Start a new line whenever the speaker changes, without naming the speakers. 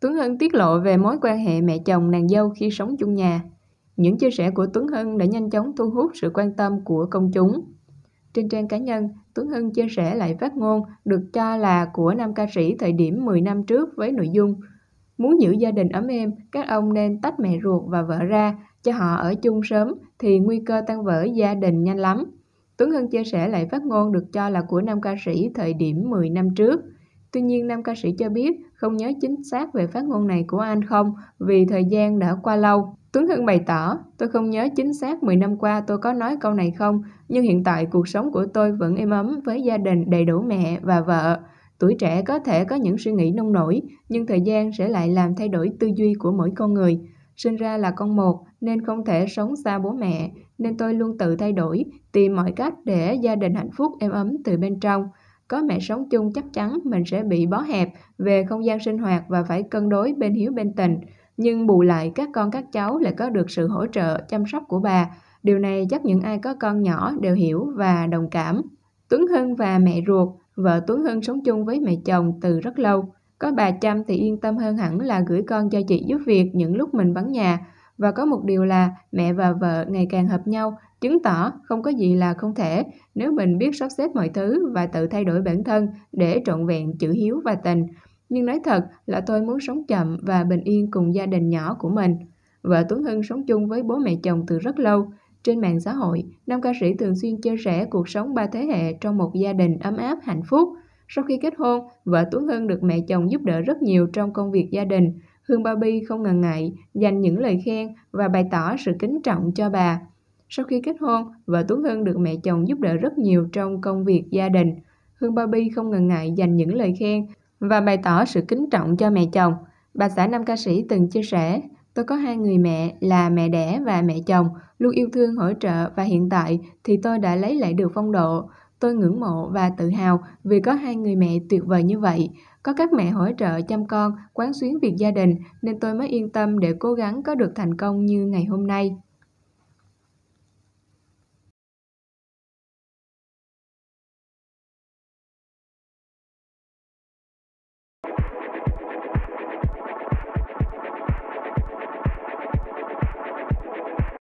Tuấn Hưng tiết lộ về mối quan hệ mẹ chồng nàng dâu khi sống chung nhà. Những chia sẻ của Tuấn Hưng đã nhanh chóng thu hút sự quan tâm của công chúng. Trên trang cá nhân, Tuấn Hưng chia sẻ lại phát ngôn được cho là của nam ca sĩ thời điểm 10 năm trước với nội dung Muốn giữ gia đình ấm êm, các ông nên tách mẹ ruột và vợ ra, cho họ ở chung sớm thì nguy cơ tan vỡ gia đình nhanh lắm. Tuấn Hưng chia sẻ lại phát ngôn được cho là của nam ca sĩ thời điểm 10 năm trước – Tuy nhiên, nam ca sĩ cho biết không nhớ chính xác về phát ngôn này của anh không vì thời gian đã qua lâu. Tuấn Hưng bày tỏ, tôi không nhớ chính xác 10 năm qua tôi có nói câu này không, nhưng hiện tại cuộc sống của tôi vẫn êm ấm với gia đình đầy đủ mẹ và vợ. Tuổi trẻ có thể có những suy nghĩ nông nổi, nhưng thời gian sẽ lại làm thay đổi tư duy của mỗi con người. Sinh ra là con một nên không thể sống xa bố mẹ, nên tôi luôn tự thay đổi, tìm mọi cách để gia đình hạnh phúc êm ấm từ bên trong. Có mẹ sống chung chắc chắn mình sẽ bị bó hẹp về không gian sinh hoạt và phải cân đối bên hiếu bên tình. Nhưng bù lại các con các cháu lại có được sự hỗ trợ, chăm sóc của bà. Điều này chắc những ai có con nhỏ đều hiểu và đồng cảm. Tuấn Hưng và mẹ ruột, vợ Tuấn Hưng sống chung với mẹ chồng từ rất lâu. Có bà chăm thì yên tâm hơn hẳn là gửi con cho chị giúp việc những lúc mình vắng nhà. Và có một điều là mẹ và vợ ngày càng hợp nhau chứng tỏ không có gì là không thể nếu mình biết sắp xếp mọi thứ và tự thay đổi bản thân để trọn vẹn chữ hiếu và tình. Nhưng nói thật là tôi muốn sống chậm và bình yên cùng gia đình nhỏ của mình. Vợ Tuấn Hưng sống chung với bố mẹ chồng từ rất lâu. Trên mạng xã hội, nam ca sĩ thường xuyên chia sẻ cuộc sống ba thế hệ trong một gia đình ấm áp hạnh phúc. Sau khi kết hôn, vợ Tuấn Hưng được mẹ chồng giúp đỡ rất nhiều trong công việc gia đình. Hương Ba Bi không ngần ngại dành những lời khen và bày tỏ sự kính trọng cho bà. Sau khi kết hôn, vợ Tuấn Hưng được mẹ chồng giúp đỡ rất nhiều trong công việc gia đình. Hương Barbie không ngần ngại dành những lời khen và bày tỏ sự kính trọng cho mẹ chồng. Bà xã nam ca sĩ từng chia sẻ, tôi có hai người mẹ là mẹ đẻ và mẹ chồng, luôn yêu thương hỗ trợ và hiện tại thì tôi đã lấy lại được phong độ. Tôi ngưỡng mộ và tự hào vì có hai người mẹ tuyệt vời như vậy. Có các mẹ hỗ trợ chăm con, quán xuyến việc gia đình nên tôi mới yên tâm để cố gắng có được thành công như ngày hôm nay.